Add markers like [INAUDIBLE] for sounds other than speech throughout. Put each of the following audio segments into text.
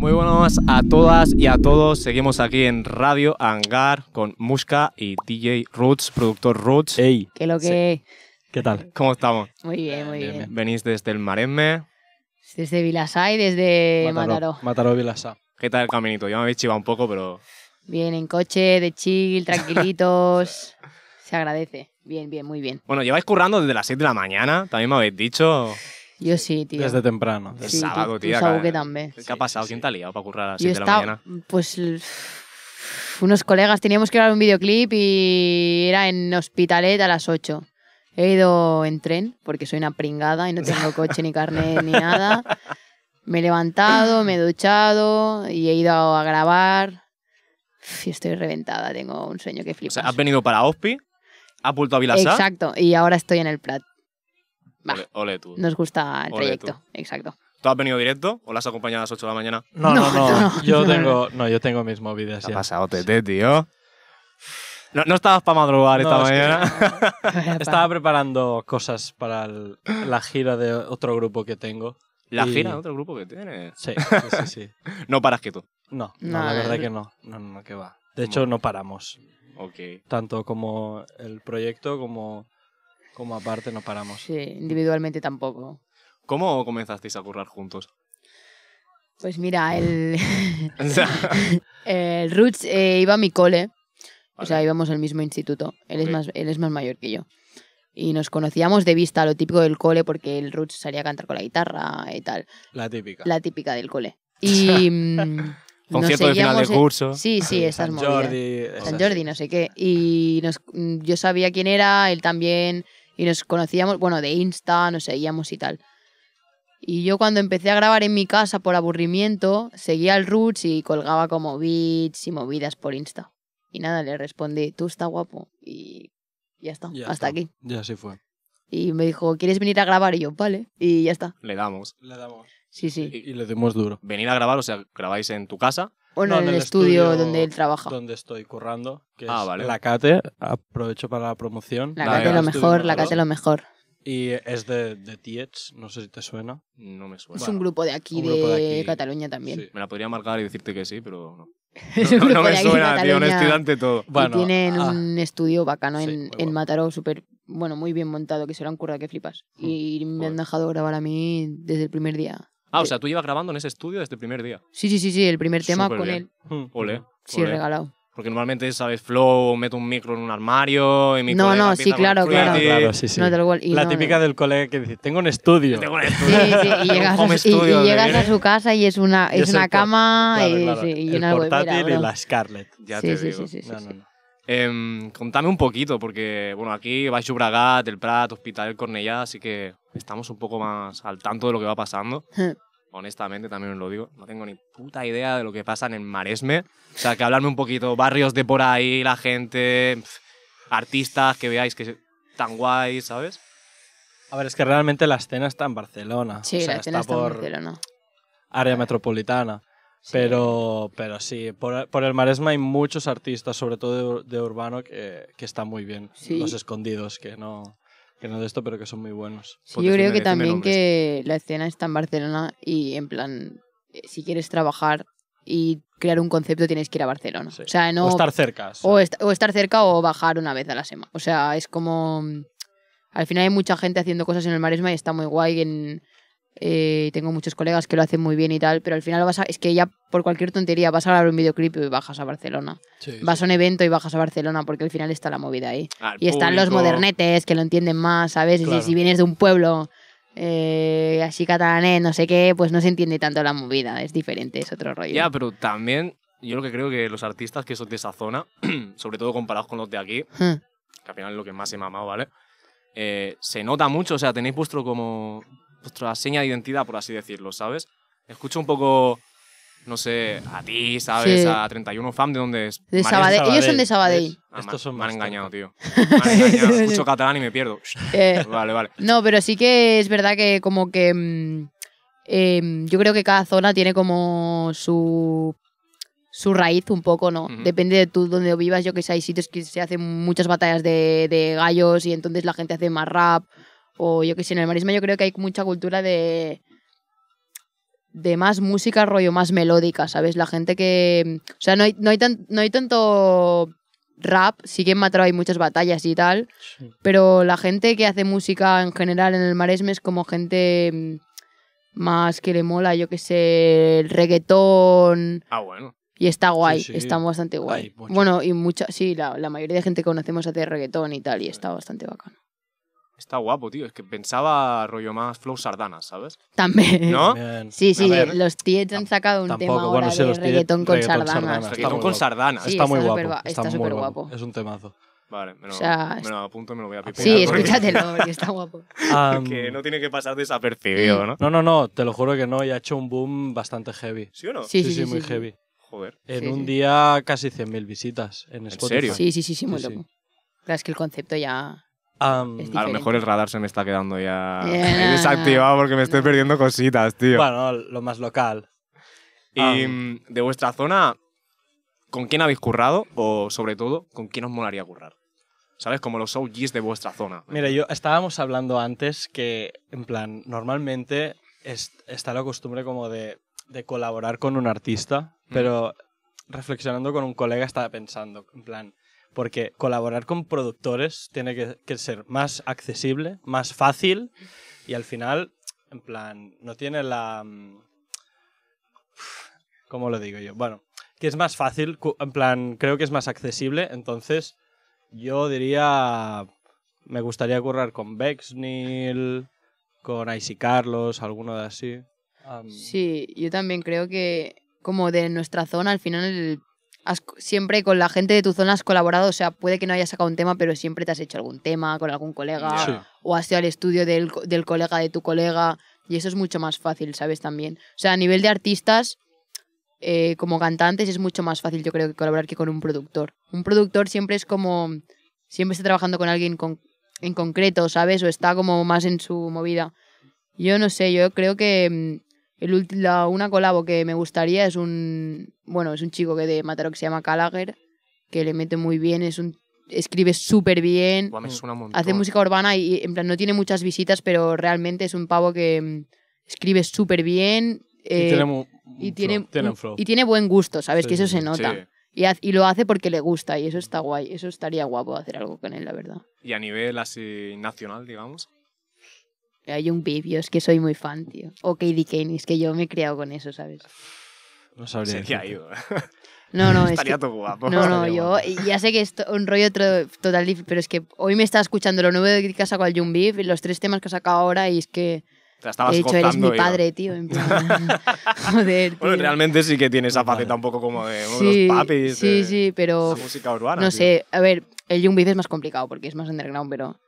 Muy buenas a todas y a todos. Seguimos aquí en Radio Hangar con Muska y DJ Roots, productor Roots. Ey. ¡Qué lo que. ¿Qué tal? ¿Cómo estamos? Muy bien, muy bien. Venís desde el Maremme. Desde Vilasá desde Mataró. Mataró, Vilasá. ¿Qué tal el caminito? Ya me habéis chivado un poco, pero. Bien, en coche, de chill, tranquilitos. [LAUGHS] Se agradece. Bien, bien, muy bien. Bueno, lleváis currando desde las 6 de la mañana, también me habéis dicho. Yo sí, tío. Desde temprano. sí, sábado, tío. tia. Tu que, que ¿Qué ha pasado? ¿Quién te ha liat para currar a les 7 de la mañana? Pues unos colegas teníamos que grabar un videoclip y era en Hospitalet a las 8. He ido en tren porque soy una pringada y no tengo [LAUGHS] coche ni carnet ni nada. Me he levantado, me he duchado y he ido a grabar. estoy reventada, tengo un sueño que flipas. O sea, ¿Has venido para Ospi? ¿Has vuelto a Vilasar? Exacto, y ahora estoy en el Prat. Vale, Nos gusta el proyecto, exacto. ¿Tú has venido directo o las has acompañado a las 8 de la mañana? No, [LAUGHS] no, no. yo, tengo, no yo tengo mis ha pasado, Tete, tío? No, no estabas para madrugar esta mañana. [LAUGHS] estaba preparando cosas para la gira de otro grupo que tengo. ¿La gira de otro grupo que tienes? Sí, sí, sí. [LAUGHS] no paras que tú. No, no, la verdad que no. No, no, que va. De hecho, no paramos. Ok. Tanto como el proyecto como como aparte no paramos. Sí, individualmente tampoco. ¿Cómo comenzasteis a currar juntos? Pues mira, el, [LAUGHS] [LAUGHS] el Roots eh, iba a mi cole, o sea, íbamos al mismo instituto, él, es más, él es más mayor que yo. Y nos conocíamos de vista, lo típico del cole, porque el Roots salía a cantar con la guitarra y tal. La típica. La típica del cole. [LAUGHS] Y... Mm, Concierto de final de curso. Sí, sí, esas San Jordi. San Jordi, no sé qué. Y mm, yo sabía quién era, él también y nos conocíamos, bueno, de Insta, nos seguíamos y tal. Y yo cuando empecé a grabar en mi casa por aburrimiento, seguía al Roots y colgaba como beats y movidas por Insta. Y nada, le respondí, tú está guapo. Y ya está, hasta aquí. Ya así fue. Y me dijo, ¿quieres venir a grabar? Y yo, vale. Y ya está. Le damos. Le damos. Sí, sí. Y, y le dimos duro. Venir a grabar, o sea, grabáis en tu casa o en, el, estudio, donde él trabaja. Donde estoy currando, que ah, es vale. la CATE. Aprovecho para la promoción. La, CATE lo mejor, la lo mejor. Y es de, de Tietz, no sé si te suena. No me suena. Es un grupo de aquí, de, Cataluña también. Me la podría marcar y decirte que sí, pero no. [LAUGHS] un no, me suena, tío, todo. Y tienen ah. un estudio bacano en, en Mataró, súper, bueno, muy bien montado, que será un curra que flipas. Hmm. y me han dejado grabar a mí desde el primer día. Ah, o eh, sea, tú llevas grabando en ese estudio desde el primer día. Sí, sí, sí, sí, el primer tema con él. él. Mm, ole. Sí, regalado. Porque normalmente, ¿sabes? Flow, meto un micro en un armario y mi No, no, sí, claro, claro. Claro, sí, sí. la típica del colega que dice, tengo un estudio. Tengo un estudio. sí, y [LAUGHS] llegas, a, su- y- llegas a su casa y es una, es una cama y, sí, y el portátil y la Scarlett. Ya te sí, sí, digo. sí, sí, sí, No, sí. Em, contame un poquito, porque bueno, aquí vais Llobregat, el Prat, Hospital, Cornellà, así que estamos un poco más al tanto de lo que va pasando. [LAUGHS] Honestamente, también os lo digo, no tengo ni puta idea de lo que pasa en el Maresme. O sea, que hablarme un poquito, barrios de por ahí, la gente, artistas que veáis que tan guay, ¿sabes? A ver, es que realmente la escena está en Barcelona. Sí, o sea, la escena está, por en Barcelona. Área metropolitana. Pero, pero sí, por, el Maresme hay muchos artistas, sobre todo de, urbano, que, que están muy bien. Los escondidos, que no que no de esto, pero que son muy buenos. Sí, yo creo que también que la escena está en Barcelona y en plan, eh, si quieres trabajar y crear un concepto tienes que ir a Barcelona. O, sea, no, estar cerca. O, estar cerca o bajar una vez a la semana. O sea, es como... Mm, al final hay mucha gente haciendo cosas en el Maresma y está muy guay en eh, tengo muchos colegas que lo hacen muy bien y tal, pero al final vas a, es que ya por cualquier tontería vas a grabar un videoclip y bajas a Barcelona. vas a un evento y bajas a Barcelona porque al final está la movida ahí. y están los modernetes que lo entienden más, ¿sabes? si vienes de un pueblo eh, así catalanés, no sé qué, pues no se entiende tanto la movida, es diferente, es otro rollo. Ya, pero también yo lo que creo que los artistas que son de esa zona, [CLEARS THROAT] sobre todo comparados con los de aquí, hmm. que al final es lo que más he mamado, ¿vale? Eh, se nota mucho, o sea, tenéis vuestro como vuestra seña de identidad, por así decirlo, ¿sabes? Escucho un poco, no sé, a ti, ¿sabes? A 31 Fam, ¿de dónde es? Ellos son de Sabadell. Ah, Estos son me han engañado, tío. [LAUGHS] Me han Escucho catalán y me pierdo. [LAUGHS] Eh. vale, vale. No, pero sí que es verdad que como que... Mm, em, yo creo que cada zona tiene como su su raíz un poco, ¿no? Depende de tú donde vivas. Yo que sé, hay sitios que se hacen muchas batallas de, gallos y entonces la gente hace más rap. O yo que sé, en el marisma yo creo que hay mucha cultura de, de más música, rollo más melódica, ¿sabes? La gente que... O sea, no hay, no hay, tanto rap, sí que en Matra hay muchas batallas y tal, pero la gente que hace música en general en el Maresme es como gente mm, más que le mola, yo que sé, el reggaetón. Ah, bueno. Y está guay, está bastante guay. bueno, y mucha, sí, la, mayoría de gente que conocemos hace reggaetón y tal, y está bastante bacano. Está guapo, tío. Es que pensaba rollo más flow sardanas, ¿sabes? También. ¿No? [LAUGHS] Sí, sí, los Tiets han sacado un tema ahora de reggaetón con sardanas. con sardanas. está, muy guapo. Está, súper guapo. Es un temazo. Vale, me lo, punto me lo voy a pipear. Sí, escúchatelo, [LAUGHS] porque está guapo. que no tiene que pasar desapercibido, ¿no? No, no, no, te lo juro que no, y ha hecho un boom bastante heavy. ¿Sí o no? Sí, sí, sí, sí muy heavy. Joder. En un día casi 100.000 visitas en Spotify. ¿En serio? Sí, sí, sí, muy loco. es que el concepto ya a lo mejor el radar se me está quedando ya [LAUGHS] desactivado porque me estoy perdiendo cositas, tío. Bueno, lo más local. Y mm, de vuestra zona, ¿con quién habéis currado? O sobre todo, ¿con quién os molaría currar? ¿Sabes? Como los OGs de vuestra zona. Mira, yo estábamos hablando antes que, en plan, normalmente está la costumbre como de, de colaborar con un artista, mm. pero reflexionando con un colega estaba pensando, en plan, porque colaborar con productores tiene que, ser más accesible, más fácil y al final, en plan, no tiene la... Mm, ¿Cómo lo digo yo? Bueno, que es más fácil, en plan, creo que es más accesible, entonces yo diría, me gustaría currar con Bexnil, con Icy Carlos, alguno de así. Sí, yo también creo que como de nuestra zona, al final el siempre con la gente de tu zona has colaborado, o sea, puede que no hayas sacado un tema, pero siempre te has hecho algún tema con algún colega o has ido al estudio del, colega de tu colega y eso es mucho más fácil, ¿sabes? También. O sea, a nivel de artistas, eh, como cantantes, es mucho más fácil yo creo que colaborar que con un productor. Un productor siempre es como, siempre está trabajando con alguien con, en concreto, ¿sabes? O está como más en su movida. Yo no sé, yo creo que mm, el, la, una colabo que me gustaría es un, bueno, es un chico que de Mataró que se llama Callagher, que le mete muy bien, es un escribe súper bien, mm. hace música urbana y en plan no tiene muchas visitas, pero realmente es un pavo que mm, escribe súper bien y tiene, eh, y, tiene, buen gusto, ¿sabes? que eso se nota. Y, y lo hace porque le gusta y eso está guay, eso estaría guapo hacer algo con él, la verdad. Y a nivel así nacional, digamos. Hay un yo es que soy muy fan, tío. O Katie Kane, es que yo me he criado con eso, ¿sabes? No sabría. Sí, [LAUGHS] no, no, es que, todo guapo. No, no, yo ya sé que es un rollo total, pero es que hoy me estaba escuchando lo nuevo de que ha sacado el y los tres temas que ha sacado ahora y es que... Te estabas de eres mi padre, tío. [LAUGHS] [LAUGHS] joder, realmente sí que tiene esa faceta un poco como de unos papis. Sí, sí, pero... Música urbana. No sé, a ver, el Young Beef es más complicado porque es más underground, pero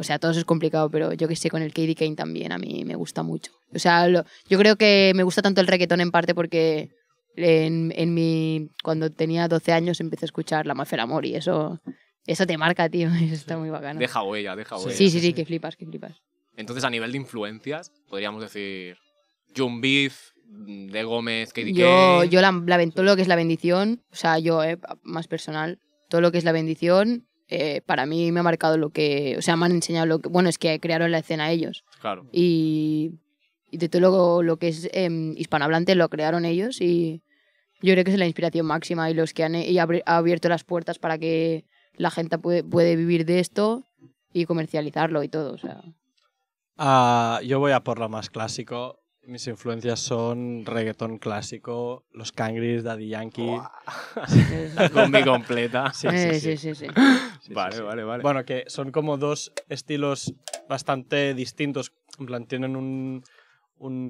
o sea, todo eso es complicado, pero yo que sé, con el Katie Kane también a mí me gusta mucho. O sea, yo creo que me gusta tanto el reggaetón en parte porque en, mi, cuando tenía 12 años empecé a escuchar La Mafia del Amor y eso, eso te marca, tío. [LAUGHS] está muy bacano. Deja huella, deja huella. Sí, sí, sí, que flipas, que flipas. Entonces, a nivel de influencias, podríamos decir Jun Beef, De Gómez, Katie Yo, Kane. yo la, la, todo lo que es la bendición, o sea, yo, eh, más personal, todo lo que es la bendición, eh, para mí me ha marcado lo que, o sea, me han enseñado lo que, bueno, es que crearon la escena ellos. Y, de todo lo, que es em, hispanohablante lo crearon ellos y yo creo que es la inspiración máxima y los que han eh, ha abierto las puertas para que la gente puede, vivir de esto y comercializarlo y todo, ah, yo voy a por lo más clásico. Mis influencias son reggaetón clásico, los Cangris, Daddy Yankee. la combi completa. [LAUGHS] Eh, sí, sí, sí. vale, vale, vale. Bueno, que son como dos estilos bastante distintos. En plan, tienen un,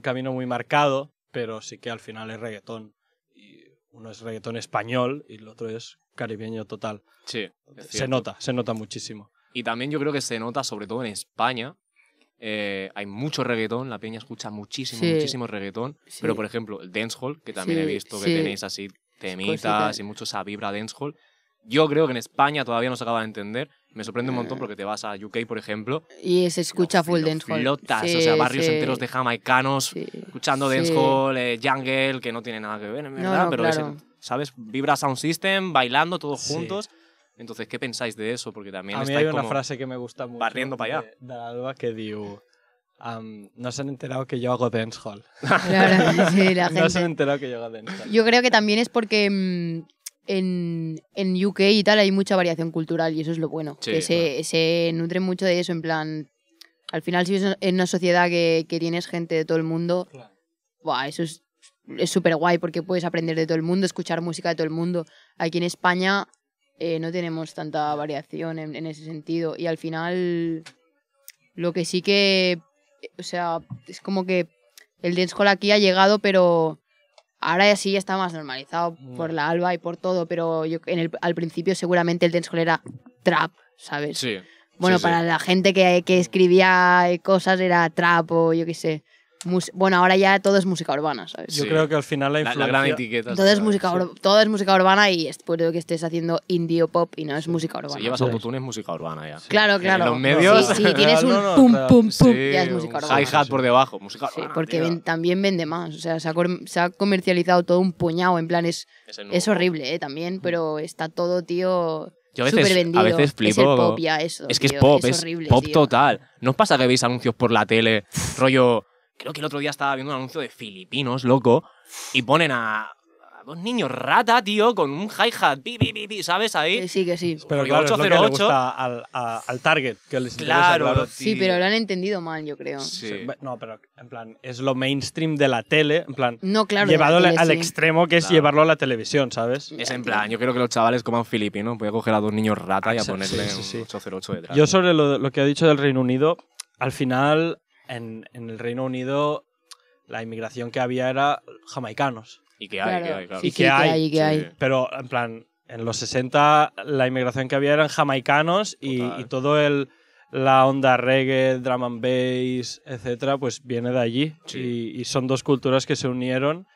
camino muy marcado, pero sí que al final es reggaetón. Y uno es reggaetón español y el otro es caribeño total. Sí. Se nota, se nota muchísimo. Y también yo creo que se nota, sobre todo en España, eh, hay mucho reggaetón, la peña escucha muchísimo, muchísimo reggaetón. Pero, por ejemplo, el dancehall, que también he visto que tenéis así temitas y mucho esa vibra dancehall. Yo creo que en España todavía no se acaba de entender. Me sorprende un montón eh. porque te vas a UK, por ejemplo. Y se escucha full dancehall. Flotas, o sea, barrios enteros de jamaicanos escuchando dancehall, eh, jungle, que no tiene nada que ver, verdad, pero ¿sabes? Vibra Sound System, bailando todos juntos entonces, ¿qué pensáis de eso? Porque también a mí hay una frase que me gusta mucho. Barriendo para allá. De, Alba que diu... no se han enterado que yo hago dancehall. [LAUGHS] Claro, sí, la [LAUGHS] gente. No se han enterado que yo hago dancehall. Yo creo que también es porque mm, en, en, UK y tal hay mucha variación cultural y eso es lo bueno. que se, se nutre mucho de eso, en plan... Al final, si es en una sociedad que, que tienes gente de todo el mundo, eso es súper guay porque puedes aprender de todo el mundo, escuchar música de todo el mundo. Aquí en España eh, no tenemos tanta variación en, ese sentido. Y al final, lo que sí que, eh, o sea, es como que el dancehall aquí ha llegado, pero ahora sí está más normalizado mm. por la alba y por todo, pero yo, en el, al principio seguramente el dancehall era trap, ¿sabes? Sí. Bueno, para la gente que, que escribía cosas era trap o yo qué sé bueno, ahora ya todo es música urbana, ¿sabes? Yo creo que al final la, influencia... la, gran etiqueta. Todo es, música todo es música urbana y después que estés haciendo indie o pop y no es música urbana. Si llevas autotune es música urbana ya. Claro, claro. En los medios... Si tienes [LAUGHS] un pum, pum, pum, ya es música urbana. Hi-hat por debajo, música urbana. Sí, porque también vende más. O sea, se ha, comercializado todo un puñado, en plan es, es, horrible, ¿eh? También, pero está todo, tío... Yo a veces, flipo. Es el pop ya eso. Es que es pop, es, horrible, pop total. ¿No os pasa que veis anuncios por la tele, rollo Creo que el otro día estaba viendo un anuncio de filipinos, loco, y ponen a, dos niños rata, tío, con un hi-hat, pi, bi, bi, pi, ¿sabes? Ahí. sí, que sí. Pero claro, es lo que le gusta al, target Claro, Sí, pero lo han entendido mal, yo creo. No, pero en plan, es lo mainstream de la tele, en plan, No, claro. llevado al, extremo que es llevarlo a la televisión, ¿sabes? Es en plan, yo creo que los chavales coman filipino. Voy a coger a dos niños rata y a ponerle un 808 detrás. Yo sobre lo que ha dicho del Reino Unido, al final en, el Reino Unido la inmigración que había era jamaicanos. Y que hay, que hay, y, que hay Pero en plan, en los 60 la inmigración que había eran jamaicanos y, y, todo el la onda reggae, drum and bass, etcétera, pues viene de allí y, son dos culturas que se unieron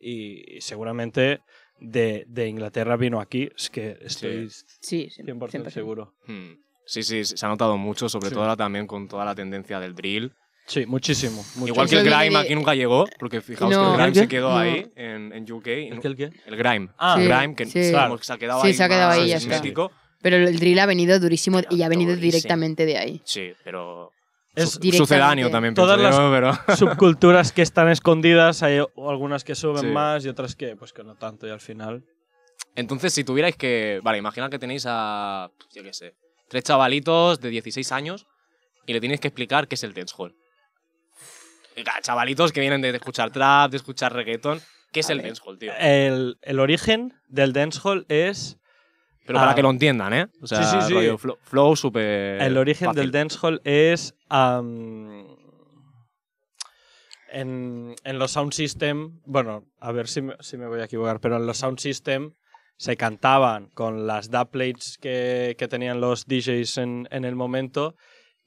y, seguramente de, Inglaterra vino aquí, es que estoy 100%, seguro. Hmm. Sí, sí, se ha notado mucho, sobre todo ahora también con toda la tendencia del drill Sí, muchísimo. Igual que el grime aquí nunca llegó, porque fijaos que el grime se quedó ahí en, UK. ¿El, qué, el, grime. Ah, el grime que se ha quedado ahí. se ha Pero el drill ha venido durísimo y ha venido directamente de ahí. Sí, pero es sucedáneo también. Todas las [LAUGHS] subculturas que están escondidas, hay algunas que suben más y otras que, pues, que no tanto y al final. Entonces, si tuvierais que, vale, imagina que tenéis a, yo qué sé, tres chavalitos de 16 años y le tienes que explicar qué es el dancehall chavalitos que vienen de, escuchar trap, de escuchar reggaeton. ¿Qué es el dancehall, tío? El, origen del dancehall es. Pero para ah, que lo entiendan, ¿eh? sí, sí, sí. flow, flow súper. El origen del dancehall es. en, los sound system, bueno, a ver si me, voy a equivocar, pero en los sound system se cantaban con las dub plates que, tenían los DJs en, en el momento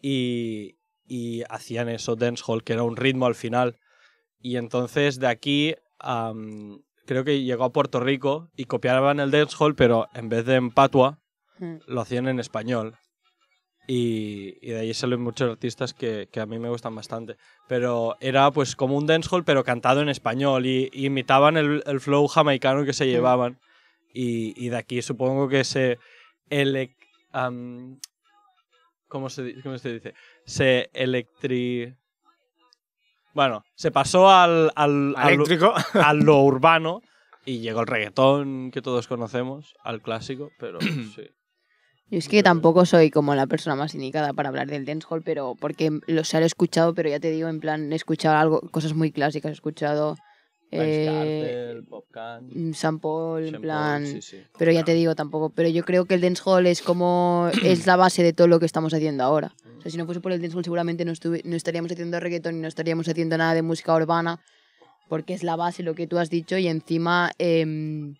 y, y hacían eso dancehall, que era un ritmo al final. Y entonces de aquí creo que llegó a Puerto Rico y copiaban el dancehall, pero en vez de en patua, hmm. lo hacían en español. Y, de ahí salen muchos artistas que, a mí me gustan bastante. Pero era pues como un dancehall, pero cantado en español y, imitaban el, flow jamaicano que se hmm. llevaban. Y, de aquí supongo que se... ¿Cómo se, dice? Se electri... Bueno, se pasó al, al, al, [LAUGHS] a lo urbano y llegó el reggaetón que todos conocemos, al clásico, pero [CLEARS THROAT] sí. Yo es que tampoco soy como la persona más indicada para hablar del dancehall, pero porque lo he escuchado, pero ya te digo, en plan, he escuchado algo, cosas muy clásicas, he escuchado eh, mm, San Paul, en plan. pero ya te digo tampoco. Pero yo creo que el dancehall es como. [CLEARS THROAT] es la base de todo lo que estamos haciendo ahora. Mm. si no fuese por el dancehall, seguramente no, estaríamos haciendo reggaeton y no estaríamos haciendo nada de música urbana. Porque es la base, lo que tú has dicho. Y encima, em,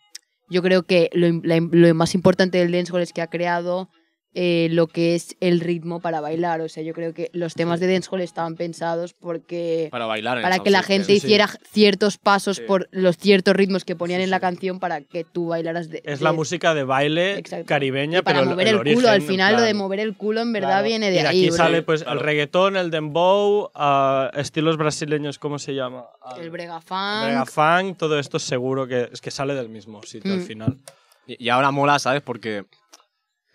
yo creo que lo, lo más importante del dancehall es que ha creado eh, lo que es el ritmo para bailar. O sea, yo creo que los temas de dancehall estaban pensados porque para bailar, para que la gente hiciera ciertos pasos por los ciertos ritmos que ponían en la canción para que tú bailaras. De, es la música de baile caribeña, para mover el, culo. Al final lo de mover el culo en verdad viene de, y aquí sale pues el reggaetón, el dembow, a estilos brasileños, ¿cómo se llama? Ah, el brega-funk. todo esto seguro que es que sale del mismo sitio al mm. final. y ahora mola, ¿sabes? Porque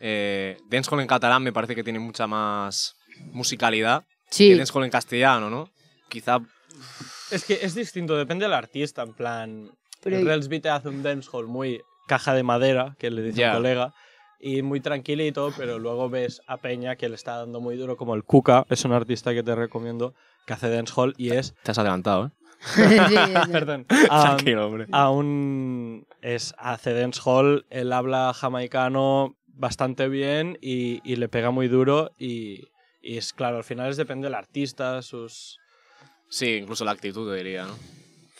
eh, dancehall en catalán me parece que tiene mucha más musicalidad que dancehall en castellano, ¿no? Quizá... Es que es distinto, depende del artista, en plan... Pero... El Rels Vite hace un dancehall muy caja de madera, que le dice yeah. un colega, y muy tranquilito, pero luego ves a Peña que le está dando muy duro, como el Cuca, es un artista que te recomiendo, que hace dancehall y es... Te has adelantado, ¿eh? [LAUGHS] [LAUGHS] Perdón. [LAUGHS] Ah, aún es hace dancehall, él habla jamaicano, bastante bien y, y le pega muy duro y, y, es claro, al final es depende del artista, sus... Sí, incluso la actitud, diría, ¿no?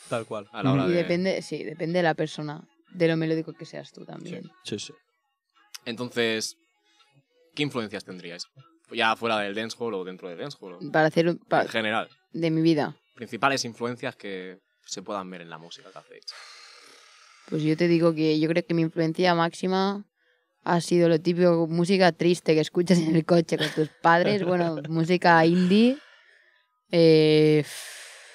Tal cual. A la hora de... depende, sí, depende de la persona, de lo melódico que seas tú también. Sí, sí. Entonces, ¿qué influencias tendrías Ya fuera del dancehall o dentro del dancehall. Para hacer... Para... En general. De mi vida. Principales influencias que se puedan ver en la música que hecho Pues yo te digo que yo creo que mi influencia máxima ha sido lo típico, música triste que escuchas en el coche con tus padres, bueno, [LAUGHS] música indie. Eh,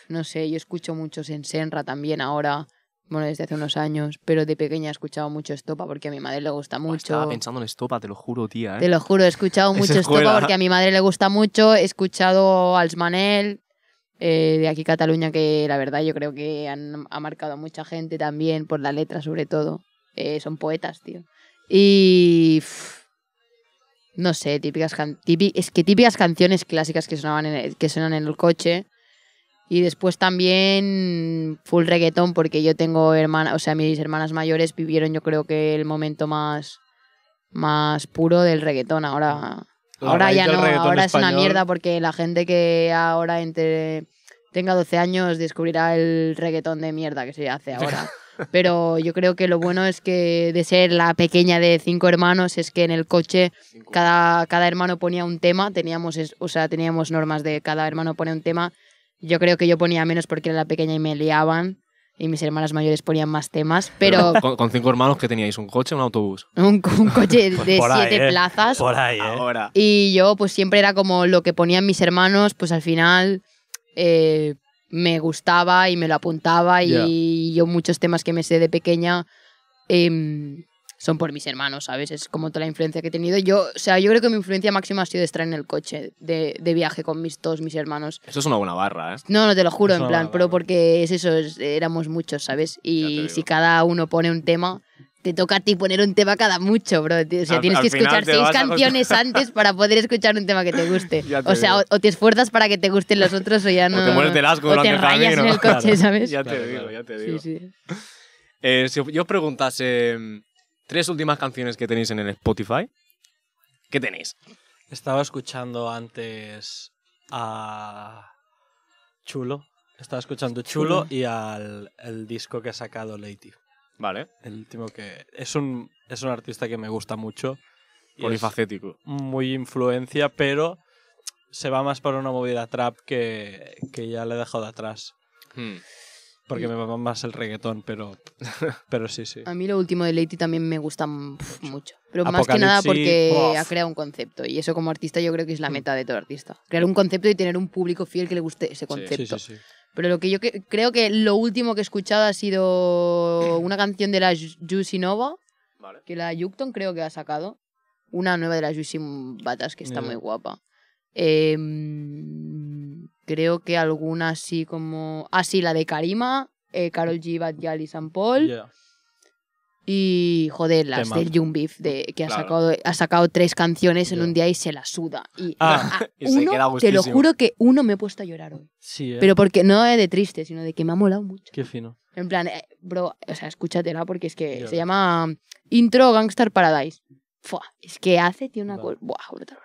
no sé, yo escucho mucho Senra también ahora, bueno, desde hace unos años, pero de pequeña he escuchado mucho Estopa porque a mi madre le gusta mucho. Estaba pensando en Estopa, te lo juro, tía. ¿eh? Te lo juro, he escuchado [LAUGHS] mucho Estopa porque a mi madre le gusta mucho, he escuchado Alsmanel. Eh, de aquí Cataluña, que la verdad yo creo que han, ha marcado a mucha gente también por la letra, sobre todo. Eh, son poetas, tío. Y. no sé, típicas es que típicas canciones clásicas que sonaban en el, que en el coche. Y después también full reggaetón, porque yo tengo hermanas, o sea, mis hermanas mayores vivieron yo creo que el momento más, más puro del reggaetón. Ahora, ahora ya no, ahora es una mierda porque la gente que ahora entre tenga 12 años descubrirá el reggaetón de mierda que se hace ahora. [LAUGHS] Pero yo creo que lo bueno es que de ser la pequeña de cinco hermanos es que en el coche cada, cada hermano ponía un tema, teníamos, o sea, teníamos normas de cada hermano pone un tema. Yo creo que yo ponía menos porque era la pequeña y me liaban y mis hermanas mayores ponían más temas, pero... [LAUGHS] ¿Con, cinco hermanos que teníais? ¿Un coche un autobús? Un, coche [LAUGHS] de siete ¿eh? plazas. Por ahí, ¿eh? Ahora. Y yo pues siempre era como lo que ponían mis hermanos, pues al final eh, me gustaba y me lo apuntaba y yo muchos temas que me sé de pequeña em, son por mis hermanos, ¿sabes? Es como toda la influencia que he tenido. Yo, o sea, yo creo que mi influencia máxima ha sido de estar en el coche, de, viaje con mis, todos mis hermanos. Eso es una buena barra, ¿eh? No, no, te lo juro, en plan, pero porque es eso, éramos muchos, ¿sabes? Y si cada uno pone un tema, te toca a ti poner un tema cada mucho, bro. O sea, tienes que escuchar seis [LAUGHS] canciones antes para poder escuchar un tema que te guste. [LAUGHS] o sea, o, te esfuerzas para que te gusten los otros o ya no. te mueres asco te rayas en el coche, ¿sabes? Ya te digo, ya te digo. Eh, si yo os preguntase em, tres últimas canciones que tenéis en el Spotify, ¿qué tenéis? Estaba escuchando antes a Chulo. Estaba escuchando Chulo, y al el disco que ha sacado lady Vale. El último que. Es un, es un artista que me gusta mucho. Polifacético. Muy influencia, pero se va más por una movida trap que, ya le he dejado de atrás. Hmm. Porque me va más el reggaetón, pero, [LAUGHS] pero sí, sí. A mí lo último de Lady también me gusta mucho. Pero más que nada porque ha creado un concepto. Y eso como artista yo creo que es la hmm. meta de todo artista. Crear un concepto y tener un público fiel que le guste ese concepto. Pero lo que yo creo que lo último que he escuchado ha sido [CLEARS THROAT] una canción de la Juicy Nova, que la Yukton creo que ha sacado. Una nueva de las Juicy Batas que está muy guapa. Em, creo que alguna así como. Ah, sí, la de Karima, eh, Carol G. Bad y San Paul. Y joder, las del Young Beef, de, que ha, sacado, ha sacado tres canciones en un día y se las suda. Y, ah, [LAUGHS] se queda te lo juro que uno me he puesto a llorar hoy. Sí, ¿eh? Pero porque no de triste, sino de que me ha molado mucho. Qué fino. En plan, eh, bro, o sea, escúchatela porque es que se llama um, Intro Gangster Paradise. Fua, es que hace, tiene una cosa. Buah, brutal,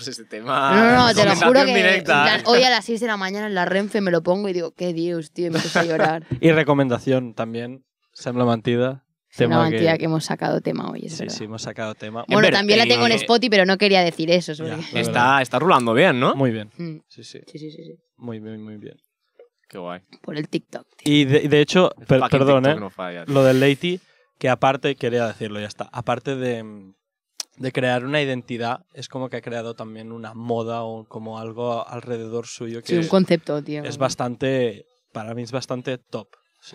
ese tema. No, no, te lo juro que ¿eh? hoy a las 6 de la mañana en la Renfe me lo pongo y digo, qué Dios, tío, me puse a llorar. [LAUGHS] y recomendación también, Sembla Mantida una mentira que... hemos sacado tema hoy. sí, sí, hemos sacado tema. Bueno, también la tengo en Spotify, pero no quería decir eso. está, está rulando bien, ¿no? Muy bien. Mm. Sí, sí. sí, sí, Muy, muy, muy bien. Qué guay. Por el TikTok. Y de, hecho, perdón, ¿eh? lo del lady que aparte, quería decirlo, ya está. Aparte de, de crear una identidad, es como que ha creado también una moda o como algo alrededor suyo. Que sí, un concepto, tío. Es bastante, para mí es bastante top.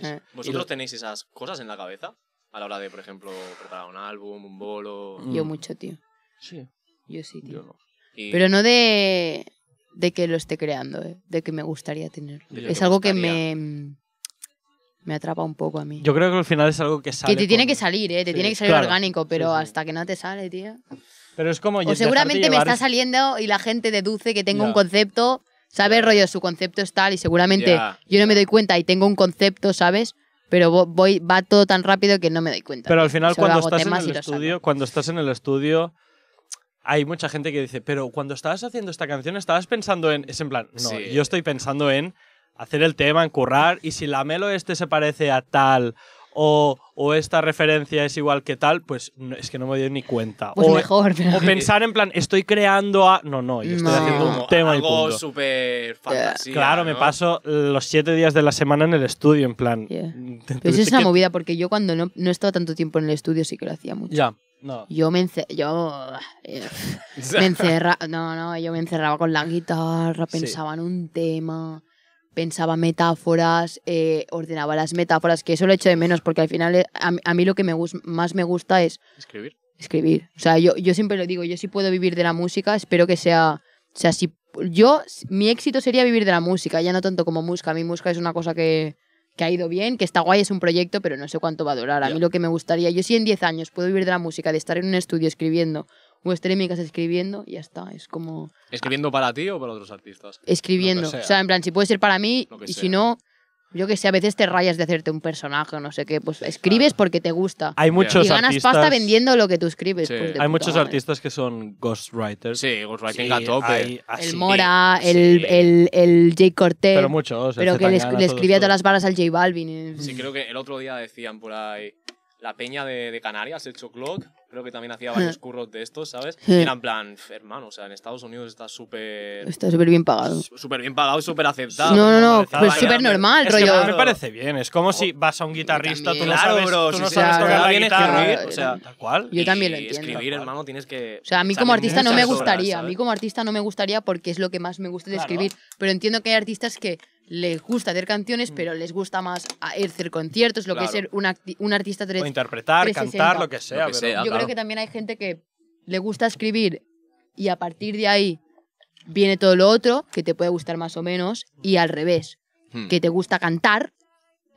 Eh. ¿Vosotros tenéis esas cosas en la cabeza? a la hora de, por ejemplo, preparar un álbum, un bolo. Yo mm. mucho, tío. Sí. Yo sí, tío. Pero no de, que lo esté creando, eh, de que me gustaría tenerlo. Es algo que me, me atrapa un poco a mí. Yo creo que al final es algo que sale. que te tiene que salir, ¿eh? Te tiene que salir orgánico, pero hasta que no te sale, tío. Pero es como... O seguramente me está saliendo y la gente deduce que tengo un concepto, ¿sabes? Rollo, su concepto es tal y seguramente yo no me doy cuenta y tengo un concepto, ¿sabes? pero voy, va todo tan rápido que no me doy cuenta. Pero al final cuando estás, en el estudio, cuando estás en el estudio, hay mucha gente que dice, pero cuando estabas haciendo esta canción estabas pensando en... Es en plan, no, yo estoy pensando en hacer el tema, en currar, y si la melo este se parece a tal o, esta referencia es igual que tal, pues es que no me dio ni cuenta. Pues o, mejor, pensar en plan, estoy creando a. No, no, estoy haciendo un tema Algo y fantasía. Claro, me paso los siete días de la semana en el estudio, en plan. Yeah. [LAUGHS] es una movida, porque yo cuando no, estaba tanto tiempo en el estudio sí que lo hacía mucho. Ya. Yo me eh, [LAUGHS] me encerra... no, no, yo me encerraba con la guitarra, pensaba en un tema pensaba metáforas, eh, ordenaba las metáforas, que eso lo echo de menos, porque al final eh, a, mí lo que más me gusta es... Escribir. Escribir. O sea, yo, yo siempre lo digo, yo sí puedo vivir de la música, espero que sea... O sea, si yo, mi éxito sería vivir de la música, ya no tanto como música. Mi música es una cosa que, que ha ido bien, que está guay, es un proyecto, pero no sé cuánto va a durar. A mí lo que me gustaría, yo si en 10 años puedo vivir de la música, de estar en un estudio escribiendo, o streaming escribiendo y ya está. Es como. ¿Escribiendo para ti o para otros artistas? Escribiendo. O sea, en plan, si puede ser para mí y si no. Yo que sé, a veces te rayas de hacerte un personaje o no sé qué, pues escribes porque te gusta. Hay muchos y ganas artistas... pasta vendiendo lo que tú escribes. Pues, hay muchos artistas que son ghostwriters. Sí, ghostwriting a tope. el Mora, el, el, el, Jay Cortez. Pero muchos. Pero que le, escribía todas las balas al J Balvin. Sí, creo que el otro día decían por ahí, la peña de, Canarias, el Choclock, creo que también hacía varios [LAUGHS] curros de estos, ¿sabes? Y era en plan, hermano, o sea, en Estados Unidos está súper... Está súper bien pagado. Súper bien pagado y súper aceptado. No, no, no, pues súper normal, rollo. Que me parece bien, es como si vas a un guitarrista, tú no sabes, bro, tú sabes tocar la guitarra, o sea, tal cual. Yo también lo entiendo. escribir, hermano, tienes que... O sea, a mí como artista no me gustaría, a mí como artista no me gustaría porque es lo que más me gusta de escribir, pero entiendo que hay artistas que les gusta hacer canciones, mm. pero les gusta más hacer conciertos, lo que es ser un, artista O interpretar, cantar, lo que sea. yo creo que también hay gente que le gusta escribir y a partir de ahí viene todo lo otro, que te puede gustar más o menos, y al revés, hmm. que te gusta cantar,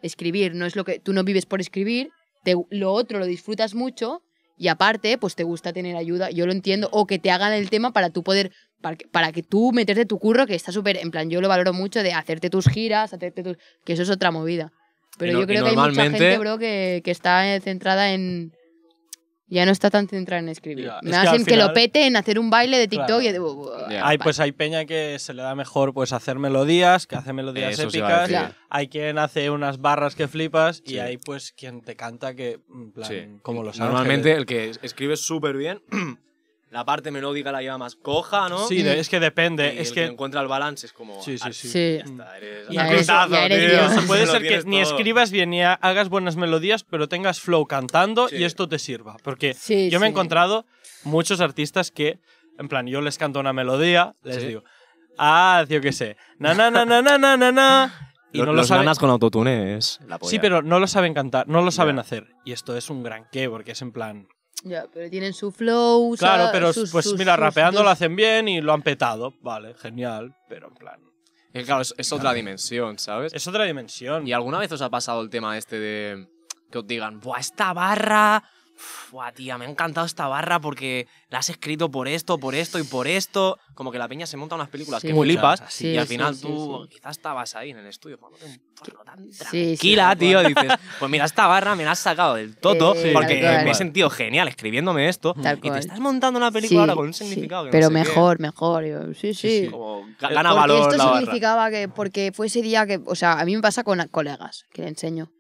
escribir, no es lo que tú no vives por escribir, lo otro lo disfrutas mucho y aparte, pues te gusta tener ayuda, yo lo entiendo, o que te hagan el tema para tú poder, para que, para que tú meterte tu curro, que está súper, en plan, yo lo valoro mucho de hacerte tus giras, hacerte tus, que eso es otra movida. Pero yo creo que hay mucha gente, bro, que está eh, centrada en, ya no está tan centrada en escribir. No Me hacen que, lo pete en hacer un baile de TikTok y hay, Pues hay peña que se le da mejor pues hacer melodías, que hace melodías épicas. Hay quien hace unas barras que flipas y hay pues quien te canta que, en plan, como los Normalmente el que escribe súper bien [CLEARS THROAT] la parte melódica la lleva más coja, ¿no? Sí, es que depende. Y es el que... encuentra el balance es como. Sí, sí, ah, sí. Ya está, mm. eres. Ya eres, [LAUGHS] Puede [LAUGHS] ser que ni escribas bien ni hagas buenas melodías, pero tengas flow cantando y esto te sirva. Porque yo me he encontrado muchos artistas que, en plan, yo les canto una melodía, les digo, ah, yo qué sé, na na na na na na na Y no lo saben. con autotune es Sí, pero no lo saben cantar, no lo saben hacer. Y esto es un gran qué, porque es en plan ya, pero tienen su flow. Claro, pero pues mira, rapeando lo hacen bien y lo han petado. Vale, genial, pero en plan. Es, claro, es, es otra dimensión, ¿sabes? Es otra dimensión. ¿Y alguna vez os ha pasado el tema este de que os digan, ¡buah, esta barra! tía, me ha encantado esta barra porque la has escrito por esto, por esto y por esto. Como que la peña se monta unas películas que flipas y al final tú quizás estabas ahí en el estudio tranquila, tío. Dices, pues mira, esta barra me la has sacado del toto porque me he sentido genial escribiéndome esto. Y te estás montando una película ahora con un significado que Pero mejor, mejor. sí, sí. Como, eh, gana porque valor. Esto significaba que porque fue ese día que, o sea, a mí me pasa con colegas que le enseño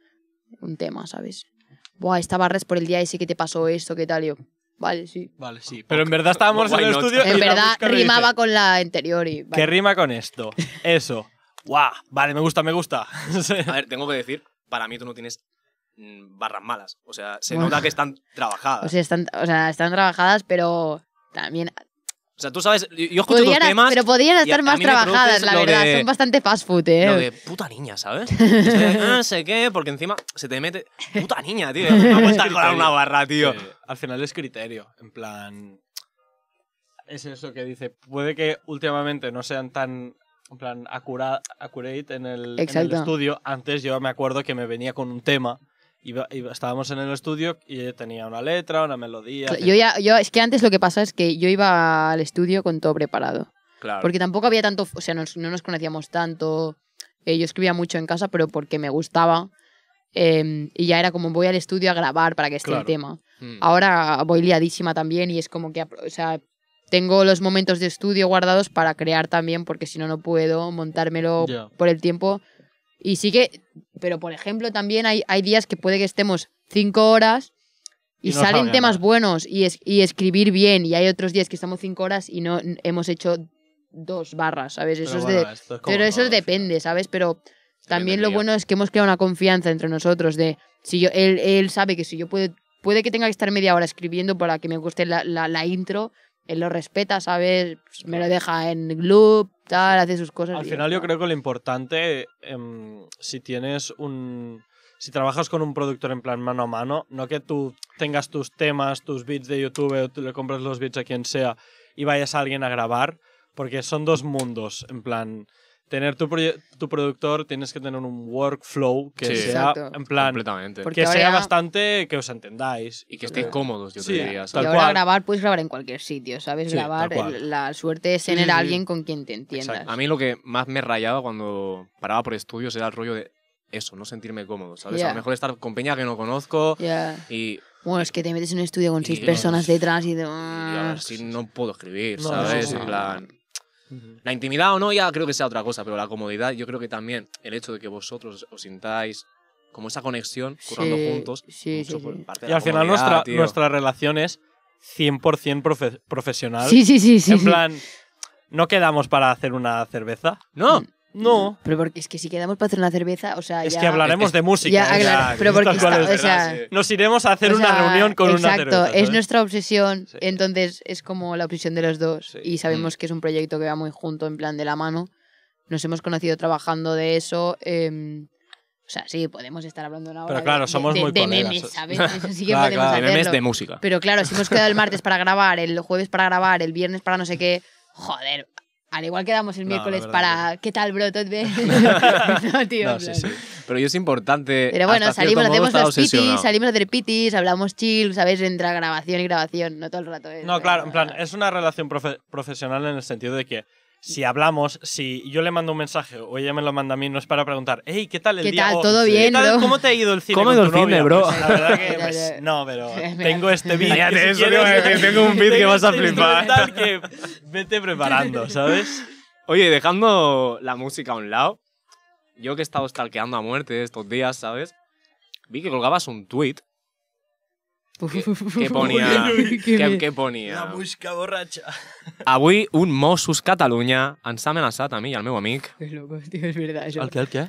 un tema, ¿sabes? Buah, estaba res por el día y ese que te pasó esto, qué tal. yo, vale, sí. Vale, sí. Pero en verdad estábamos en el estudio. En verdad rimaba con la anterior. Y, vale. ¿Qué rima con esto? [LAUGHS] Eso. Buah. Vale, me gusta, me gusta. [LAUGHS] A ver, tengo que decir, para mí tú no tienes mm, barras malas. O sea, se nota que están trabajadas. o sea, están trabajadas, pero también o sea, tú sabes, yo escucho temas. Pero podrían estar más trabajadas, la verdad. son bastante fast food, ¿eh? Lo de puta niña, ¿sabes? no [LAUGHS] ah, sé qué, porque encima se te mete. Puta niña, tío. Una vuelta a una barra, tío. al final es criterio. En plan. Es eso que dice. Puede que últimamente no sean tan. En plan, accurate en el estudio. Antes yo me acuerdo que me venía con un tema estábamos en el estudio y tenía una letra, una melodía. yo ya, yo, es que antes lo que pasa es que yo iba al estudio con todo preparado. Claro. Porque tampoco había tanto, o sea, no, nos conocíamos tanto. Eh, yo escribía mucho en casa, pero porque me gustaba. Em, y ya era como voy al estudio a grabar para que esté el tema. Mm. Ahora voy liadísima también y es como que, o sea, tengo los momentos de estudio guardados para crear también, porque si no, no puedo montármelo por el tiempo y sí que, pero por ejemplo, también hay, días que puede que estemos cinco horas y, salen temas buenos y, escribir bien. Y hay otros días que estamos cinco horas y no hemos hecho dos barras, ¿sabes? Pero eso, es de, pero eso depende, ¿sabes? Pero también lo bueno es que hemos creado una confianza entre nosotros de si yo él, sabe que si yo puedo puede que tenga que estar media hora escribiendo para que me guste la, la intro él lo respeta, ¿sabes? Pues me lo deja en loop, tal, hace sus cosas. Al final yo creo que lo importante, em, si tienes un... Si trabajas con un productor en plan mano a mano, no que tú tengas tus temas, tus beats de YouTube, o tú le compras los beats a quien sea y vayas a alguien a grabar, porque son dos mundos, en plan tener tu, tu productor, tienes que tener un workflow que sea en plan Completamente. que sea bastante que os entendáis y que estéis cómodos, yo te diría. Y ahora grabar puedes grabar en cualquier sitio, ¿sabes? grabar la suerte es tener a alguien con quien te entiendas. A mí lo que más me rayaba cuando paraba por estudios era el rollo de eso, no sentirme cómodo, ¿sabes? A lo mejor estar con peña que no conozco y bueno, es que te metes en un estudio con seis personas detrás y de... Y ahora sí no puedo escribir, ¿sabes? En plan... La intimidad o no, ya creo que sea otra cosa, pero la comodidad, yo creo que también el hecho de que vosotros os sintáis como esa conexión, currando juntos. y al final nuestra, relación es 100% profesional. Sí, sí, sí, En plan, no quedamos para hacer una cerveza. No. Mm. No. Pero porque es que si quedamos para hacer una cerveza, o sea, Es que hablaremos de música. Ya, pero porque nos iremos a hacer una reunión con una cerveza. Exacto, es nuestra obsesión, entonces es como la obsesión de los dos y sabemos mm. que es un proyecto que va muy junto en plan de la mano. Nos hemos conocido trabajando de eso. Em, o sea, sí, podemos estar hablando una hora. Pero claro, de, somos muy memes, ¿sabes? podemos de música. Pero claro, si hemos quedado el martes para grabar, el jueves para grabar, el viernes para no sé qué, joder, al igual quedamos el miércoles para qué tal, bro, ¿todo [LAUGHS] [LAUGHS] no, tío. Pero yo es importante. Pero bueno, salimos, hacemos los pitis, salimos a hacer pitis, hablamos chill, ¿sabes? Entra grabación y grabación, no todo el rato. no, claro, en plan, es una relación profesional en el sentido de que si hablamos, si yo le mando un mensaje o ella me lo manda a mí, no es para preguntar, hey, ¿qué tal el día? Oh, ¿Qué tal, ¿Cómo te ha ido el cine? ¿Cómo bro? Pues la verdad que, [LAUGHS] pues, no, pero [LAUGHS] tengo este vídeo. si [LAUGHS] tengo un vídeo que vas a este flipar. que vete preparando, ¿sabes? Oye, dejando la música a un lado, yo que he estado stalkeando a muerte estos días, ¿sabes? Vi que colgabas un tweet Què ponia? Què, ponia? La busca borratxa. Avui un Mossos Catalunya ens ha amenaçat a mi i al meu amic. Que loco, tio, és veritat, això. El què, el què?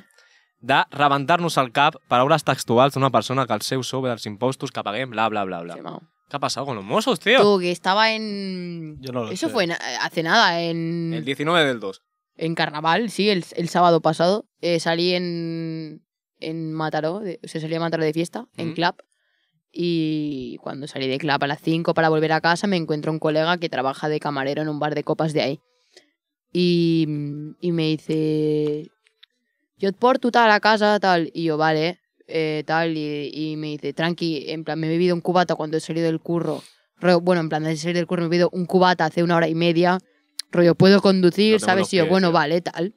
De rebentar-nos al cap paraules textuals d'una persona que el seu sobre dels impostos que paguem, bla, bla, bla, bla. Sí, ¿Qué ha pasado con los Mossos, tío? Tú, que estaba en... Yo no lo Eso sé. fue hace nada, en... El 19 del 2. En Carnaval, sí, el, el sábado pasado. Eh, salí en... En Mataró, de... o sea, salí a Mataró de fiesta, mm -hmm. en Club. Y cuando salí de club a las 5 para volver a casa, me encuentro un colega que trabaja de camarero en un bar de copas de ahí. Y, me dice, yo por tu tal a casa, tal. Y yo, vale, eh, tal. Y, me dice, tranqui, en plan, me he bebido un cubata cuando he salido del curro. bueno, en plan, de salir del curro me he bebido un cubata hace una hora y media. Rollo, puedo conducir, ¿sabes? Y yo, bueno, vale, tal.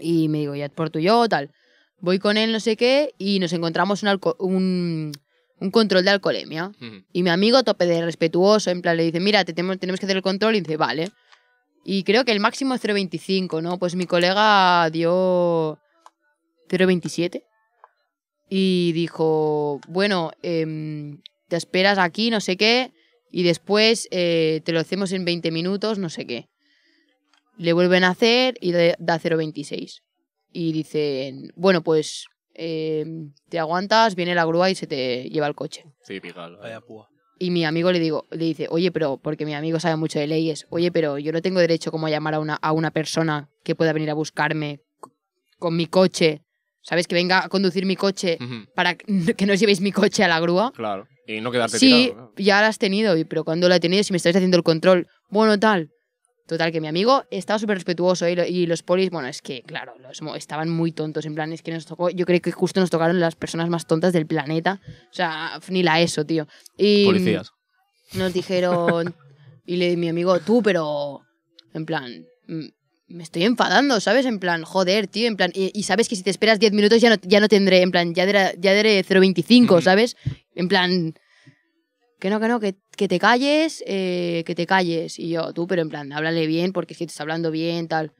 Y me digo, ya por tu yo, tal. Voy con él, no sé qué, y nos encontramos un, un un control de alcoholemia. Y mi amigo, tope de respetuoso, en plan, le dice, mira, tenemos, que hacer el control. Y dice, vale. Y creo que el máximo es 0,25, ¿no? Pues mi colega dio 0,27. Y dijo, bueno, em, te esperas aquí, no sé qué. Y después eh, te lo hacemos en 20 minutos, no sé qué. Le vuelven a hacer y da 0,26. Y dicen, bueno, pues Em, te aguantas, viene la grúa y se te lleva el coche. Sí, Y mi amigo le digo, le dice, oye, pero, porque mi amigo sabe mucho de leyes, oye, pero yo no tengo derecho como a llamar a una, a una persona que pueda venir a buscarme con mi coche, ¿sabes? Que venga a conducir mi coche para [LAUGHS] que no os llevéis mi coche a la grúa. Claro. Y no quedarte sí, Sí, ya la has tenido, pero cuando la he tenido, si me estáis haciendo el control, bueno, tal, Total, que mi amigo estaba súper respetuoso ¿eh? y, los polis, bueno, es que, claro, estaban muy tontos. En plan, es que nos tocó, yo creo que justo nos tocaron las personas más tontas del planeta. O sea, ni la eso, tío. Y Policías. Nos dijeron, [LAUGHS] y le, di mi amigo, tú, pero. En plan, me estoy enfadando, ¿sabes? En plan, joder, tío, en plan, y, sabes que si te esperas 10 minutos ya no, ya no tendré, en plan, ya ya daré 0.25, ¿sabes? En plan, que no, que no, que, que te calles, eh, que te calles. Y yo, tú, pero en plan, háblale bien, porque si te está hablando bien, tal.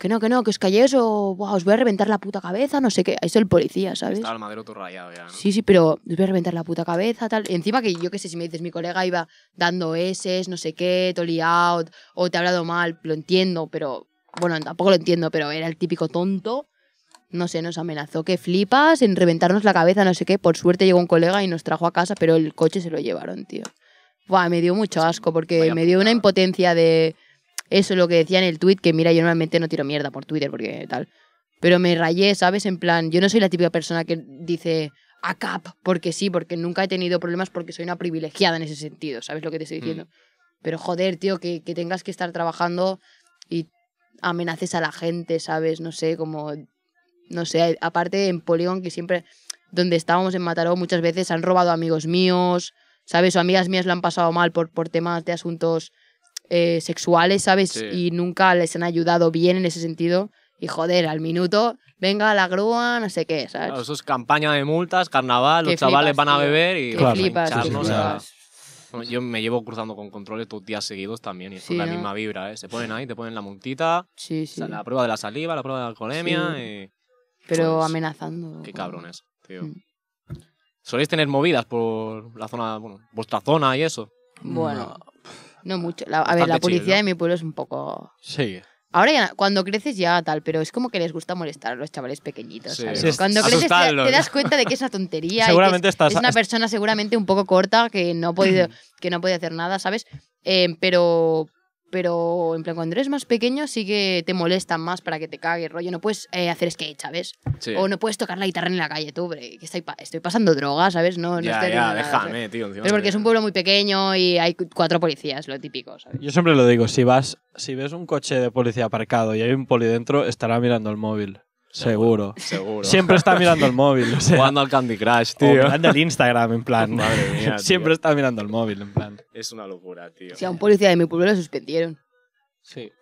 Que no, que no, que os calléis o os voy a reventar la puta cabeza, no sé qué. Ahí está el policía, ¿sabes? Está el madero todo rayado ya. Sí, sí, pero os voy a reventar la puta cabeza, tal. encima que yo qué sé, si me dices, mi colega iba dando S, no sé qué, toli out o te ha hablado mal, lo entiendo, pero. Bueno, tampoco lo entiendo, pero era el típico tonto no sé, nos amenazó que flipas en reventarnos la cabeza, no sé qué. Por suerte llegó un colega y nos trajo a casa, pero el coche se lo llevaron, tío. Buah, me dio mucho asco porque me dio una impotencia de eso, lo que decía en el tweet, que mira, yo normalmente no tiro mierda por Twitter porque tal. Pero me rayé, ¿sabes? En plan, yo no soy la típica persona que dice a cap porque sí, porque nunca he tenido problemas porque soy una privilegiada en ese sentido, ¿sabes lo que te estoy diciendo? Mm. Pero joder, tío, que, que tengas que estar trabajando y amenaces a la gente, ¿sabes? No sé, como no sé, aparte en Polygon, que siempre, donde estábamos en Mataró, muchas veces han robado amigos míos, ¿sabes? O amigas mías lo han pasado mal por, por temas de asuntos eh, sexuales, ¿sabes? Y nunca les han ayudado bien en ese sentido. Y joder, al minuto, venga la grúa, no sé qué, ¿sabes? eso es campaña de multas, carnaval, los chavales van a beber y... Flipas, yo me llevo cruzando con controles todos días seguidos también y es la misma vibra, ¿eh? Se ponen ahí, te ponen la multita, la prueba de la saliva, la prueba de la alcoholemia y... Pero amenazando. Qué cabrones, tío. Mm. ¿Soléis tener movidas por la zona, bueno, vuestra zona y eso? Bueno, no, mucho. a ver, la policía de mi pueblo es un poco... Sí. Ahora ya, cuando creces ya tal, pero es como que les gusta molestar a los chavales pequeñitos. ¿sabes? cuando creces te, das cuenta de que es una tontería. [LAUGHS] seguramente es, una persona seguramente un poco corta que no [CLEARS THROAT] que no puede hacer nada, ¿sabes? Eh, pero pero en plan, cuando eres más pequeño sí que te molestan más para que te cagues, rollo. No puedes eh, hacer skate, ¿sabes? O no puedes tocar la guitarra en la calle, tú, que estoy, pasando drogas, ¿sabes? No, no déjame, tío. Pero porque es un pueblo muy pequeño y hay cuatro policías, lo típico, Yo siempre lo digo, si vas, si ves un coche de policía aparcado y hay un poli dentro, estará mirando el móvil. Seguro. Seguro. Siempre está mirando el móvil. O sea, Jugando al Candy Crush, tío. O el Instagram, en plan. Madre mía. [LAUGHS] Siempre está mirando el móvil, en plan. Es una locura, tío. Si a un policía de mi pueblo lo suspendieron.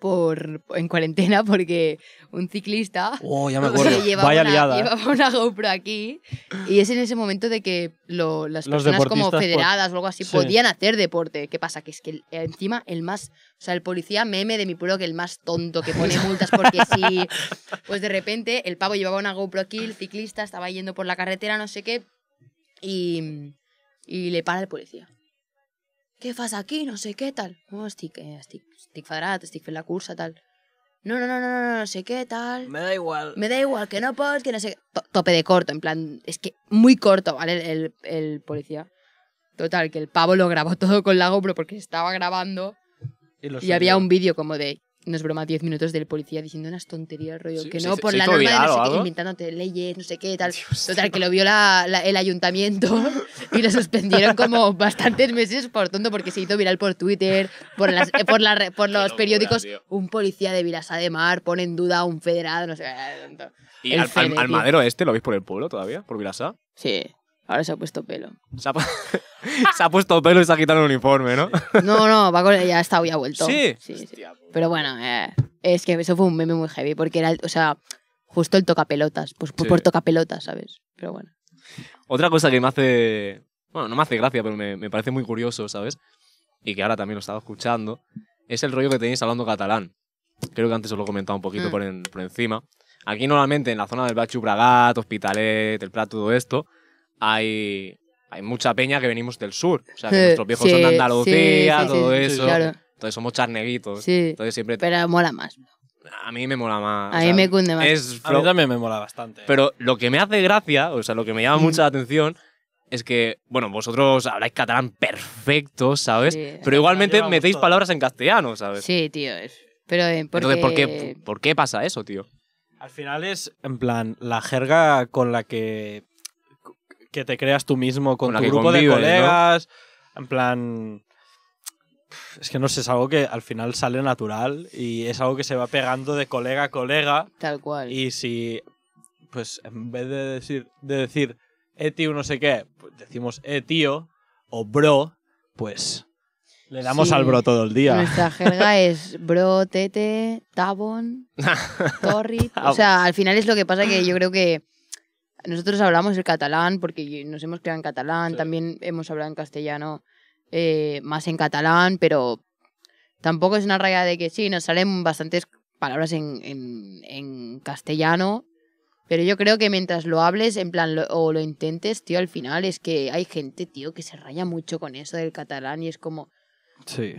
Por, en cuarentena porque un ciclista llevaba, una, GoPro aquí y es en ese momento de que las personas como pues, federadas o algo así podían hacer deporte. ¿Qué pasa? Que es que encima el más, o sea, el policía meme de mi pueblo que el más tonto que pone multas porque si [LAUGHS] pues de repente el pavo llevaba una GoPro aquí, el ciclista estaba yendo por la carretera, no sé qué, y, y le para el policía. ¿Qué fas aquí, no sé qué tal. No, oh, estic, eh, estic, estic stick estic la cursa, tal. No, no, no, no, no, no sé qué tal. Me da igual. Me da igual, que no pots, que no sé qué. Tope de corto, en plan, es que muy corto, ¿vale? El, el, policía. Total, que el pavo lo grabó todo con la GoPro porque estaba grabando y había un vídeo como de nos broma, 10 minutos del policía diciendo unas tonterías, rollo, que no, por la norma de no sé qué, inventándote leyes, no sé qué, tal. Total, que lo vio el ayuntamiento [LAUGHS] y lo suspendieron como bastantes meses por tonto, porque se hizo viral por Twitter, por, las, eh, por, [LAUGHS] los periódicos. Un policía de Vilasá de Mar pone en duda a un federado, no sé qué. Eh, ¿Y al, al, madero este lo veis por el pueblo todavía? ¿Por Vilasá? Sí. Ahora se ha puesto pelo. [LAUGHS] Se ha, puesto pelo y se ha quitado el uniforme, ¿no? No, no, va con, ya está, ha vuelto. Sí. sí, pero bueno, eh, es que eso fue un meme muy heavy, porque era, o sea, justo el tocapelotas, pues por, toca tocapelotas, ¿sabes? Pero bueno. Otra cosa que me hace, bueno, no me hace gracia, pero me, parece muy curioso, ¿sabes? Y que ahora también lo estaba escuchando, es el rollo que tenéis hablando catalán. Creo que antes os lo he comentado un poquito mm. por, por, encima. Aquí normalmente en la zona del Bachu Bragat, Hospitalet, El Prat, todo esto, hay, hay mucha peña que venimos del sur. O sea, que [LAUGHS] nuestros viejos son de Andalucía, todo eso. Claro. Entonces somos charneguitos. Sí. siempre. Pero mola más. A mí me mola más. A mí me cunde más. Es a mí también me mola bastante. Pero lo que me hace gracia, o sea, lo que me llama mm. mucha atención, es que, bueno, vosotros habláis catalán perfecto, ¿sabes? Pero igualmente metéis palabras en castellano, ¿sabes? Sí, tío. Pero eh, ¿por qué, pasa eso, tío? Al final es, en plan, la jerga con la que, que te creas tú mismo, con, con tu grupo de colegas. En plan, es que no sé, es algo que al final sale natural y es algo que se va pegando de colega a colega. Tal cual. Y si, pues en vez de decir, de decir, eh tío, no sé qué, pues decimos eh tío o bro, pues le damos al bro todo el día. Nuestra jerga [LAUGHS] es bro, tete, tabón, [LAUGHS] Torri O sea, al final es lo que pasa que yo creo que nosotros hablamos el catalán porque nos hemos creado en catalán, también hemos hablado en castellano. Eh, más en catalán, pero tampoco es una raya de que sí, nos salen bastantes palabras en, en, castellano, pero yo creo que mientras lo hables, en plan, o lo intentes, tío, al final es que hay gente, tío, que se raya mucho con eso del catalán y es como,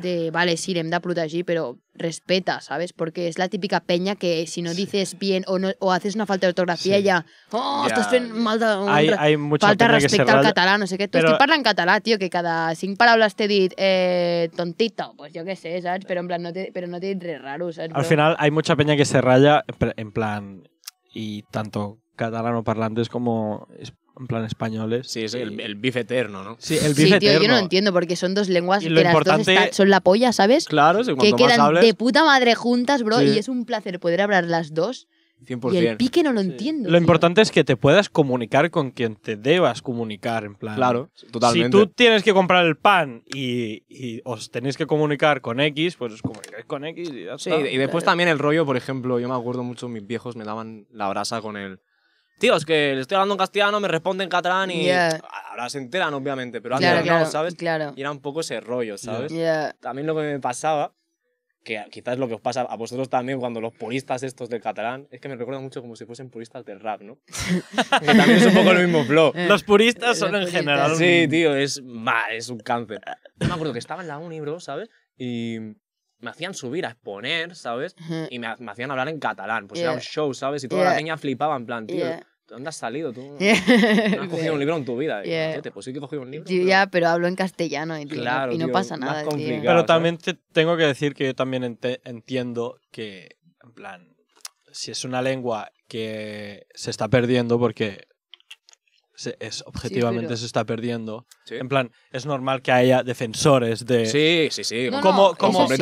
de, vale, sí, puta proteger, pero respeta, ¿sabes? Porque es la típica peña que si no dices bien o, o haces una falta de ortografía, ya, oh, estás mal. hay, hay falta respecto al catalán, no sé qué tú que hablas en catalán, tío, que cada cinco palabras te dit eh, tontito, pues yo qué sé, ¿sabes? Pero en plan, no te no dit raro, ¿sabes? Al final hay mucha peña que se raya en plan, y tanto catalano es como en plan españoles. Sí, es el, bife eterno, ¿no? Sí, el bife eterno. Yo no entiendo porque son dos lenguas que las dos son la polla, ¿sabes? Claro, sí, que quedan de puta madre juntas, bro, y es un placer poder hablar las dos. 100%. Y el pique no lo entiendo. Lo importante es que te puedas comunicar con quien te debas comunicar, en plan. Claro, totalmente. Si tú tienes que comprar el pan y, os tenéis que comunicar con X, pues os con X y ya Sí, y después también el rollo, por ejemplo, yo me acuerdo mucho, mis viejos me daban la brasa con el tío, es que le estoy hablando en castellano, me responde en catalán y ahora se enteran, obviamente, pero antes no, ¿sabes? Y era un poco ese rollo, ¿sabes? También lo que me pasaba, que quizás lo que os pasa a vosotros también cuando los puristas estos del catalán, es que me recuerda mucho como si fuesen puristas del rap, ¿no? [LAUGHS] que también es un poco el mismo flow. Eh. los puristas son en general. Sí, tío, es, mal, es un cáncer. Yo me acuerdo que estaba en la uni, bro, ¿sabes? Y me hacían subir a exponer, ¿sabes? Y me, hacían hablar en catalán. Pues era un show, ¿sabes? Y toda la peña flipaba en plan, tío. ¿Dónde has salido tú? [LAUGHS] No has cogido un libro en tu vida. pues sí que he cogido un libro. Yo ya, pero hablo en castellano y, claro, y no pasa nada. Pero también te tengo que decir que yo también entiendo que, en plan, si es una lengua que se está perdiendo porque es, objetivamente se está perdiendo. En plan, es normal que haya defensores de. Sí, sí, sí. como, como, de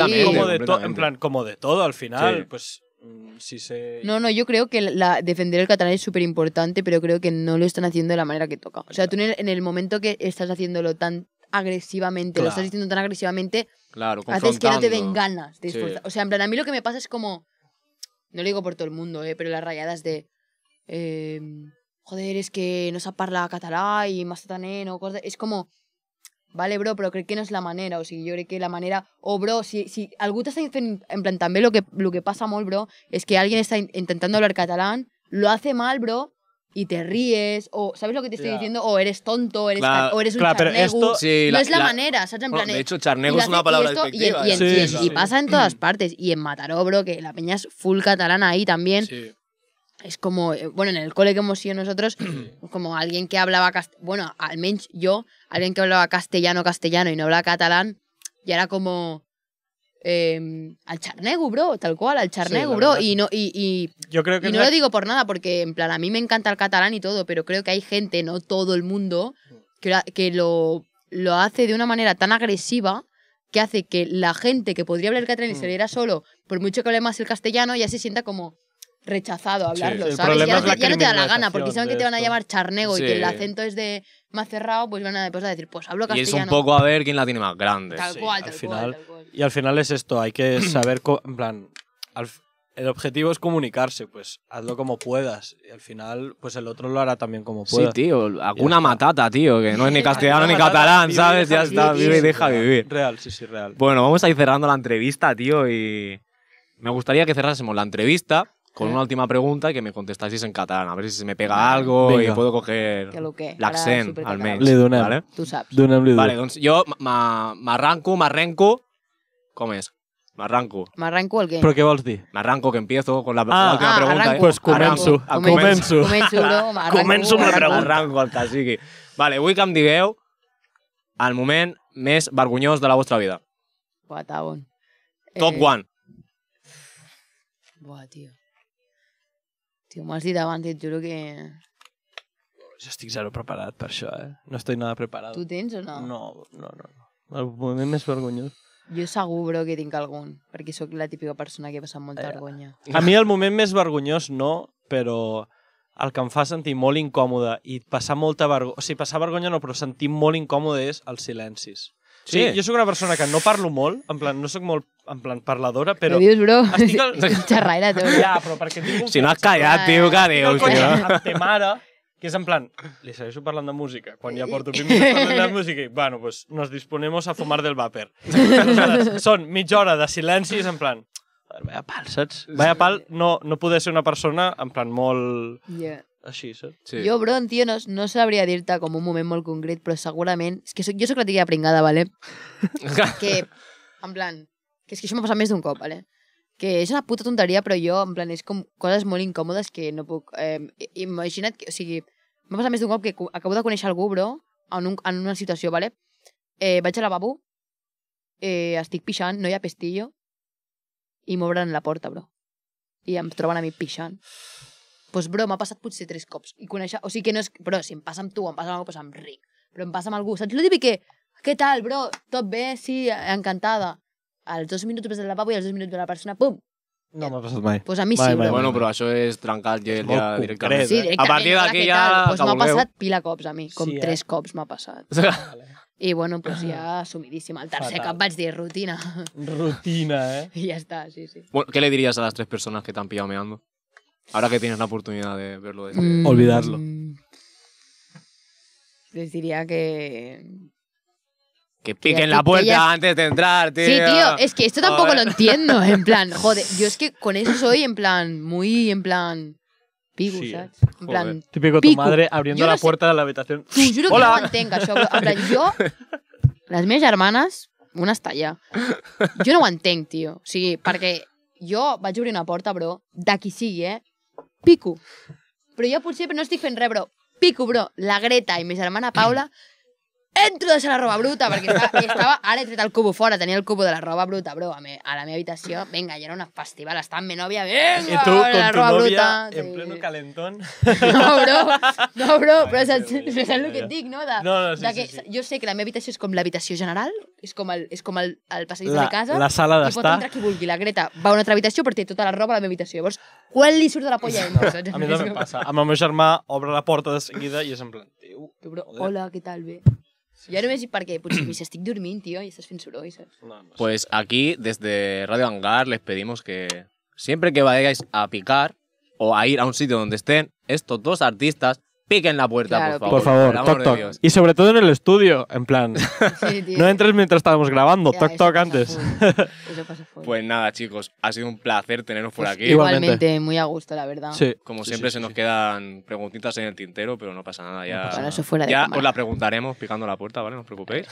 en plan, como de todo al final, pues. Mm, si No, no, yo creo que la, defender el catalán es súper importante, pero creo que no lo están haciendo de la manera que toca. O sea, tú en el momento que estás haciéndolo tan agresivamente, lo estás diciendo tan agresivamente, claro, haces que no te den ganas O sea, en plan, a mí lo que me pasa es como, no lo digo por todo el mundo, eh, pero las rayadas de... Em, joder, es que no se parla catalán y más o es es como vale, bro, pero creo que no es la manera, o si yo creo que la manera... O, bro, si, si te está diciendo, En plan, también que, lo que pasa bro, es que alguien está intentando hablar catalán, lo hace mal, bro, y te ríes, o ¿sabes lo que te estoy diciendo? O eres tonto, o eres un claro, charnego. Esto, no es la, manera, ¿sabes? de eh, hecho, charnego es una palabra y esto, Y, pasa en todas partes. Y en Mataró, bro, que la peña es full catalana ahí también. Sí es como, eh, bueno, en el cole que hemos sido nosotros, [CLEARS THROAT] como alguien que hablaba, bueno, al menos yo, alguien que hablaba castellano, castellano y no hablaba catalán, y era como, em, al charnegu, bro, tal cual, al charnegu, bro. Y no, y, yo creo que no, lo digo por nada, porque en plan, a mí me encanta el catalán y todo, pero creo que hay gente, no todo el mundo, que, lo, lo hace de una manera tan agresiva que hace que la gente que podría hablar catalán y se le mm. solo, por mucho que hable más el castellano, ya se sienta como rechazado hablarlo, ¿sabes? ya, no te da la gana, porque saben que te van a llamar charnego y que el acento es de más cerrado, pues van a después pues decir, pues hablo castellano. Y es un poco a ver quién la tiene más grande. Tal, cual, final, Y al final es esto, hay que [CLEARS THROAT] saber, en plan, el objetivo es comunicarse, pues hazlo como puedas. Y al final, pues el otro lo hará también como pueda. Sí, tío, alguna matata, tío, que no es ni castellano ni catalán, ¿sabes? ya está, vive y deja vivir. Real, sí, sí, real. Bueno, vamos a ir cerrando la entrevista, tío, y me gustaría que cerrásemos la entrevista con eh? una última pregunta que me contestasis en catalán, a ver si se me pega algo Venga. y puedo coger l'accent, almenys. Li donem. Vale? Tu saps. Donem-li Vale, doncs jo m'arranco, m'arrenco... Com és? M'arranco. M'arranco el què? Però què vols dir? M'arranco, que empiezo con la, ah, la última ah, pregunta. Arranco. Eh? Pues començo. Arranco. Començo. Començo, no? M'arranco. Començo amb la pregunta. M'arranco el que sigui. Vale, vull que em digueu el moment més vergonyós de la vostra vida. Guatabon. Top eh... one. Buah, tio. Tio, m'ho has dit abans i et juro que... Jo estic zero preparat per això, eh? No estic nada preparat. Tu tens o no? No, no, no. no. El moment més vergonyós. Jo segur, bro, que tinc algun, perquè sóc la típica persona que ha passat molta eh, vergonya. A mi el moment més vergonyós no, però el que em fa sentir molt incòmode i passar molta vergonya... O sigui, passar vergonya no, però sentir molt incòmode és els silencis. Sí. sí. Jo sóc una persona que no parlo molt, en plan, no sóc molt en plan parladora, però... Què dius, bro? Estic [LAUGHS] al... Xerraire, tu. Ja, però perquè tinc un... Si no has callat, tio, que dius, tio? Amb te mare, que és en plan, li segueixo parlant de música, quan ja porto 20 minuts parlant de [LAUGHS] música, i bueno, pues nos disponemos a fumar del vapor. Són mitja hora de silenci, és en plan, vaya pal, saps? Vaya pal, no, no poder ser una persona en plan molt... Yeah així, saps? Sí. Jo, bro, tio, no, no sabria dir-te com un moment molt concret, però segurament... És que soc, jo sóc la tia pringada, vale? [LAUGHS] que, en plan... Que és que això m'ha passat més d'un cop, vale? Que és una puta tonteria, però jo, en plan, és com coses molt incòmodes que no puc... Eh, imagina't que, o sigui, m'ha passat més d'un cop que acabo de conèixer algú, bro, en, un, en una situació, vale? Eh, vaig al lavabo, eh, estic pixant, no hi ha pestillo, i m'obren la porta, bro. I em troben a mi pixant doncs, bro, m'ha passat potser tres cops. I conèixer... O sigui que no és... Bro, si em passa amb tu o em passa amb algú, doncs em ric. Però em passa amb algú. Saps el típic que... Què tal, bro? Tot bé? Sí, encantada. Als dos minuts després del lavabo i als dos minuts de la persona, pum! No m'ha passat mai. Doncs pues a mi mai, sí, mai, bro. Bueno, però això és trencar el gel ja directament. sí, eh? directament. A partir d'aquí ja... Doncs m'ha passat pila cops a mi, com sí, eh? tres cops m'ha passat. [LAUGHS] Vale. I bueno, doncs pues ja assumidíssim. El tercer Fatal. cop vaig dir rutina. Rutina, eh? [LAUGHS] I ja està, sí, sí. Bueno, què li diries a les tres persones que t'han pillat meando? Ahora que tienes la oportunidad de verlo, de... Mm. olvidarlo. Les diría que. Que piquen la puerta antes de entrar, tío. Sí, tío, es que esto tampoco lo entiendo. En [LAUGHS] plan, joder, yo es que con eso soy en plan, muy en plan. Pigu, En plan, Típico tu madre abriendo la puerta de la habitación. Sí, yo lo que no Yo, en plan, yo, [LAUGHS] las mías hermanas, una está Yo Yo no tío. tío. Sí, para que yo vaya a abrir una puerta, bro, de aquí sigue, eh? pico. Però jo potser no estic fent res, bro. Pico, bro. La Greta i mi germana Paula entro deixar la roba bruta, perquè estava, estava ara he tret el cubo fora, tenia el cubo de la roba bruta, bro, a, me, a la meva habitació, vinga, ja era una festival, estava amb mi nòvia, vinga, I tu, con la roba bruta. Novia, en pleno calentón. No, bro, no, bro, Ai, però saps, saps, saps el que et dic, no? De, no, no sí, de que, sí, sí. Jo sé que la meva habitació és com l'habitació general, és com el, és com el, el passadís la, de casa. La sala d'estar. I pot entrar qui vulgui. La Greta va a una altra habitació, perquè té tota la roba a la meva habitació. Llavors, quan li surt de la polla a No, a mi també passa. Amb el meu germà obre la porta de seguida i és en plan... Hola, què tal, bé? ya no me sé potser qué pues dormint, tio, i estàs y soroll, saps? Pues aquí, desde Radio Hangar, les pedimos que siempre que vayáis a picar o a ir a un sitio donde estén estos dos artistas, piquen la puerta, por favor. Por favor, toc, toc. Y sobre todo en el estudio, en plan. Sí, [LAUGHS] no entres mientras estábamos grabando, toc, toc antes. [LAUGHS] pues nada, chicos, ha sido un placer teneros por pues aquí. Igualmente. muy a gusto, la verdad. Sí. Como siempre, se nos quedan preguntitas en el tintero, pero no pasa nada. Ya, Eso fuera de ya os la preguntaremos picando la puerta, ¿vale? No os preocupéis.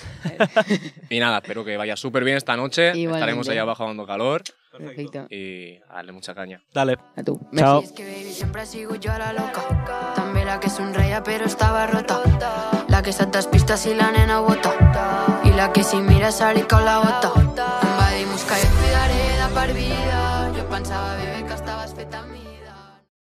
[LAUGHS] y nada, espero que vaya súper bien esta noche. Estaremos allá abajo dando calor. Perfecto. Y eh, dale mucha caña. Dale. A tú. Chao. Es que baby siempre sigo yo a la loca. También la que es un sonreía ah, pero estaba rota. La que saltas pistas y la nena bota. Y la que si mira sale con la bota. Em va dir, mosca, jo et cuidaré de parvida. Yo pensaba, pensava, bebé, que estaves feta